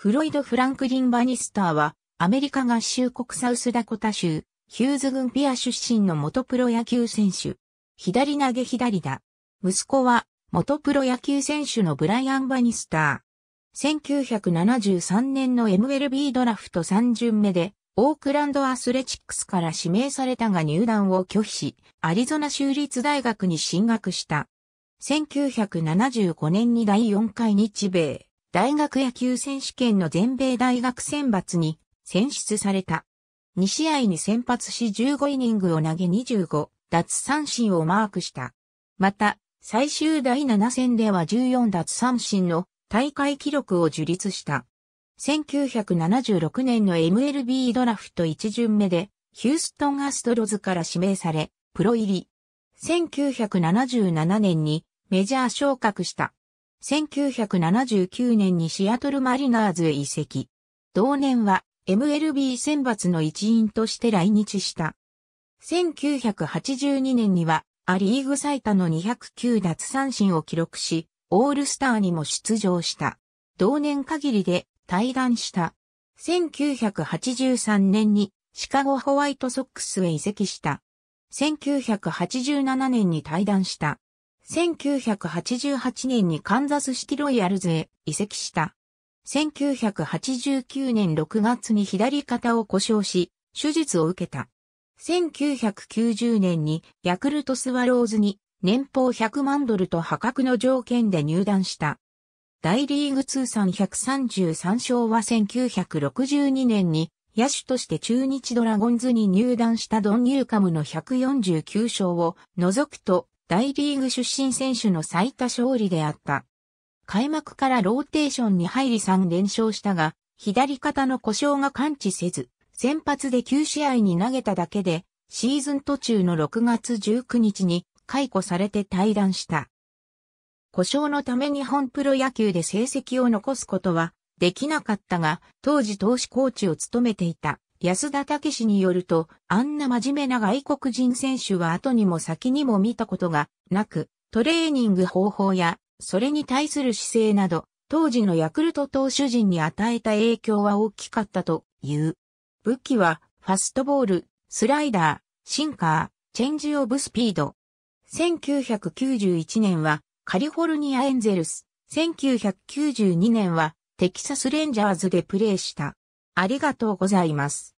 フロイド・フランクリン・バニスターは、アメリカ合衆国サウスダコタ州、ヒューズグンピア出身の元プロ野球選手。左投げ左だ。息子は、元プロ野球選手のブライアン・バニスター。1973年の MLB ドラフト3巡目で、オークランドアスレチックスから指名されたが入団を拒否し、アリゾナ州立大学に進学した。1975年に第4回日米。大学野球選手権の全米大学選抜に選出された。2試合に先発し15イニングを投げ25奪三振をマークした。また、最終第7戦では14奪三振の大会記録を樹立した。1976年の MLB ドラフト1巡目で、ヒューストンアストロズから指名され、プロ入り。1977年にメジャー昇格した。1979年にシアトルマリナーズへ移籍。同年は MLB 選抜の一員として来日した。1982年にはア・リーグ最多の209奪三振を記録し、オールスターにも出場した。同年限りで退団した。1983年にシカゴホワイトソックスへ移籍した。1987年に退団した。1988年にカンザスシティロイヤルズへ移籍した。1989年6月に左肩を故障し、手術を受けた。1990年にヤクルトスワローズに年俸100万ドルと破格の条件で入団した。大リーグ通算133勝は1962年に野手として中日ドラゴンズに入団したドン・ニューカムの149勝を除くと大リーグ出身選手の最多勝利であった。開幕からローテーションに入り3連勝したが、左肩の故障が感知せず、先発で9試合に投げただけで、シーズン途中の6月19日に解雇されて退団した。故障のため日本プロ野球で成績を残すことはできなかったが、当時投資コーチを務めていた安田武氏によると、あんな真面目な外国人選手は後にも先にも見たことがなく、トレーニング方法や、それに対する姿勢など、当時のヤクルト投手陣に与えた影響は大きかったという。武器は、ファストボール、スライダー、シンカー、チェンジオブスピード。1991年は、カリフォルニアエンゼルス、1992年は、テキサスレンジャーズでプレーした。ありがとうございます。